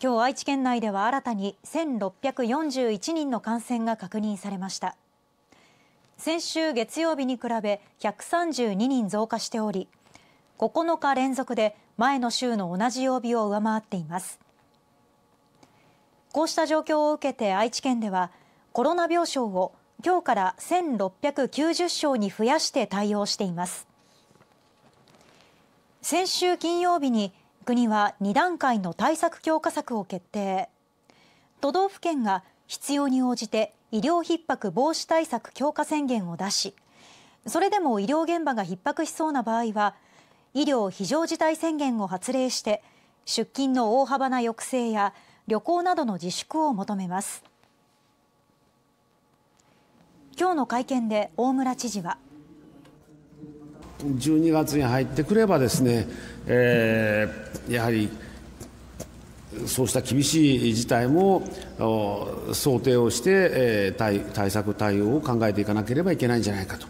今日愛知県内では新たに1641人の感染が確認されました先週月曜日に比べ132人増加しており9日連続で前の週の同じ曜日を上回っていますこうした状況を受けて愛知県ではコロナ病床を今日から1690床に増やして対応しています先週金曜日に国は2段階の対策強化策を決定都道府県が必要に応じて医療逼迫防止対策強化宣言を出しそれでも医療現場が逼迫しそうな場合は医療非常事態宣言を発令して出勤の大幅な抑制や旅行などの自粛を求めます今日の会見で大村知事は12月に入ってくればですね、えー、やはりそうした厳しい事態も想定をして、えー、対策対応を考えていかなければいけないんじゃないかと。